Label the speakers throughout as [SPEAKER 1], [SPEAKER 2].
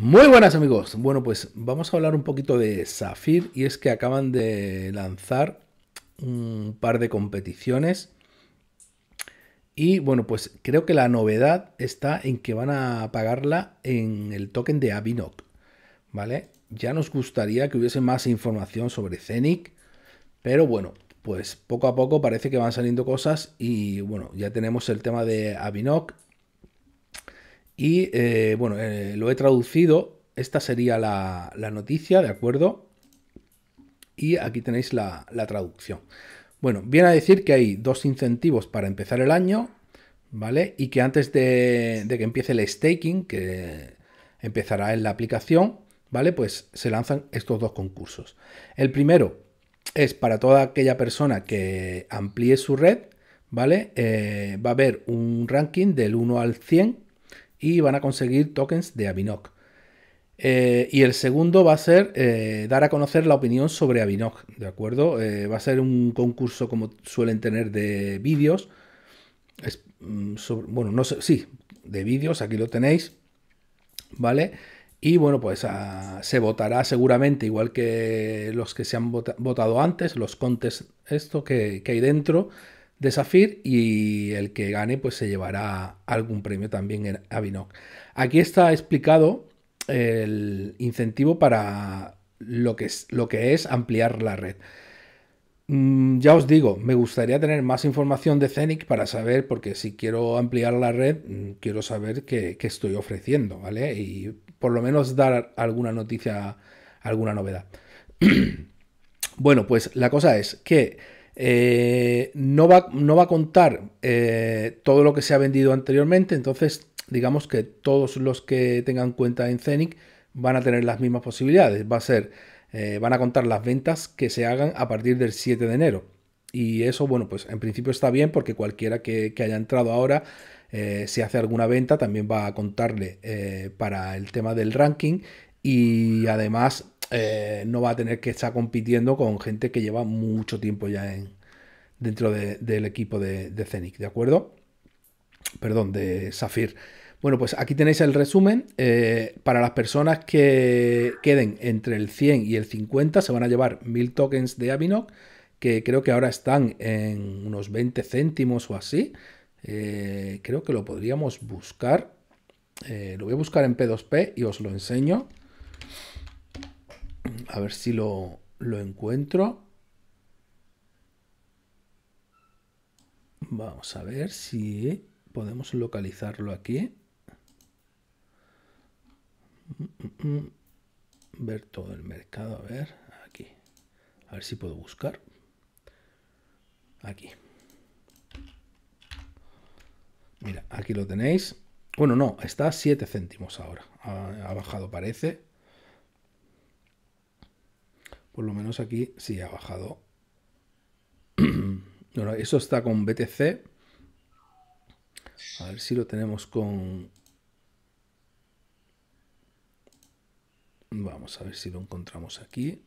[SPEAKER 1] Muy buenas amigos. Bueno, pues vamos a hablar un poquito de Zafir y es que acaban de lanzar un par de competiciones. Y bueno, pues creo que la novedad está en que van a pagarla en el token de Avinok, ¿vale? Ya nos gustaría que hubiese más información sobre Zenic, pero bueno, pues poco a poco parece que van saliendo cosas y bueno, ya tenemos el tema de Avinok. Y eh, bueno, eh, lo he traducido. Esta sería la, noticia, ¿de acuerdo? Y aquí tenéis la, traducción. Bueno, viene a decir que hay dos incentivos para empezar el año, ¿vale? Y que antes de, que empiece el staking, que empezará en la aplicación, ¿vale? Pues se lanzan estos dos concursos. El primero es para toda aquella persona que amplíe su red, ¿vale? Eh, va a haber un ranking del 1 al 100 y van a conseguir tokens de Avinok. Eh, y el segundo va a ser eh, dar a conocer la opinión sobre Avinok. ¿de acuerdo? Eh, va a ser un concurso como suelen tener de vídeos. Es, mm, bueno, no sé, sí, de vídeos, aquí lo tenéis, ¿vale? Y bueno, pues ah, se votará seguramente, igual que los que se han votado antes, los contes, esto que, que hay dentro de y el que gane pues se llevará algún premio también en Avinok. Aquí está explicado el incentivo para lo que es, lo que es ampliar la red. Mm, ya os digo, me gustaría tener más información de Zenic para saber, porque si quiero ampliar la red, mm, quiero saber qué, qué estoy ofreciendo, ¿vale? Y por lo menos dar alguna noticia, alguna novedad. bueno, pues la cosa es que eh, no, va, no, va, a contar eh, todo lo que se ha vendido anteriormente, entonces digamos que todos los que tengan cuenta en Zenic van a tener las mismas posibilidades. Va a ser, eh, van a contar las ventas que se hagan a partir del 7 de enero. Y eso, bueno, pues en principio está bien porque cualquiera que, que haya entrado ahora, si hace alguna venta, también va a contarle para el tema del ranking y además eh, no va a tener que estar compitiendo con gente que lleva mucho tiempo ya en, dentro del equipo de, de ¿de acuerdo? Perdón, de Safir. Bueno, pues aquí tenéis el resumen. Eh, para las personas que queden entre el 100 y el 50 se van a llevar 1000 tokens de Avinok, que creo que ahora están en unos 20 céntimos o así. Eh, creo que lo podríamos buscar. lo voy a buscar en P2P y os lo enseño a ver si lo, encuentro. Vamos a ver si podemos localizarlo aquí. Ver todo el mercado, a ver, aquí. A ver si puedo buscar. Aquí. Mira, aquí lo tenéis. Bueno, no, está a 7 céntimos ahora. ha bajado, parece. Por lo menos aquí sí ha bajado. eso está con BTC. A ver si lo tenemos con... Vamos a ver si lo encontramos aquí.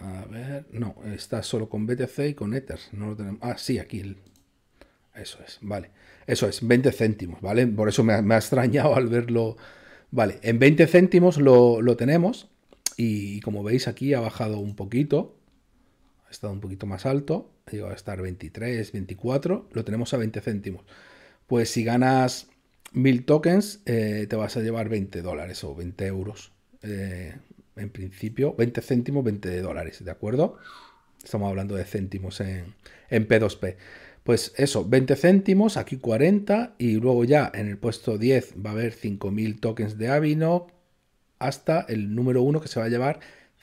[SPEAKER 1] A ver, no, está solo con BTC y con Ether. No lo tenemos. Ah, sí, aquí eso es, vale. Eso es, 20 céntimos, ¿vale? Por eso me ha, extrañado al verlo. Vale, en 20 céntimos lo, tenemos y como veis aquí ha bajado un poquito, ha estado un poquito más alto, llegó a estar 23, 24, lo tenemos a 20 céntimos. Pues si ganas 1000 tokens eh, te vas a llevar 20 dólares o 20 euros. Eh, en principio, 20 céntimos, 20 dólares, ¿de acuerdo? Estamos hablando de céntimos en, en P2P. Pues eso, 20 céntimos, aquí 40 y luego ya en el puesto 10 va a haber 5.000 tokens de Avinok hasta el número 1 que se va a llevar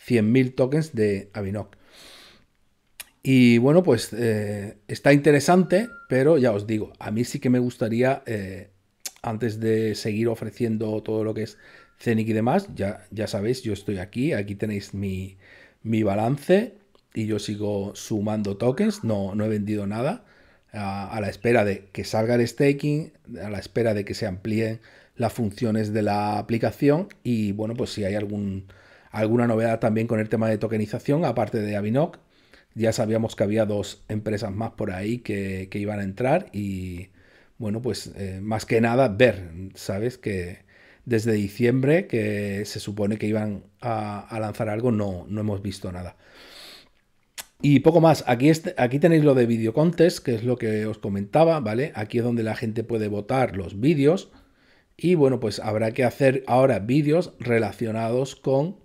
[SPEAKER 1] 100.000 tokens de Avinok. Y bueno, pues eh, está interesante, pero ya os digo, a mí sí que me gustaría, eh, antes de seguir ofreciendo todo lo que es Zenic y demás, ya, ya sabéis, yo estoy aquí, aquí tenéis mi, mi balance y yo sigo sumando tokens, no, no he vendido nada a, la espera de que salga el staking, a la espera de que se amplíen las funciones de la aplicación y bueno, pues si hay algún, alguna novedad también con el tema de tokenización, aparte de Avinoc, ya sabíamos que había dos empresas más por ahí que, iban a entrar y bueno, pues eh, más que nada ver, ¿sabes? Que desde diciembre que se supone que iban a, a lanzar algo, no, no hemos visto nada. Y poco más, aquí, aquí tenéis lo de video contest, que es lo que os comentaba, ¿vale? Aquí es donde la gente puede votar los vídeos. Y bueno, pues habrá que hacer ahora vídeos relacionados con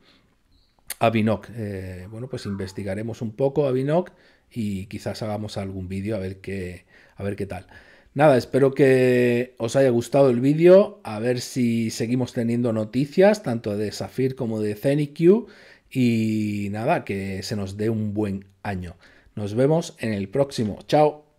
[SPEAKER 1] Avinok. Eh, bueno, pues investigaremos un poco Avinok y quizás hagamos algún vídeo a, ver qué, a ver qué tal. Nada, espero que os haya gustado el vídeo, a ver si seguimos teniendo noticias tanto de Zafir como de Zenicue. Y nada, que se nos dé un buen año. Nos vemos en el próximo. Chao.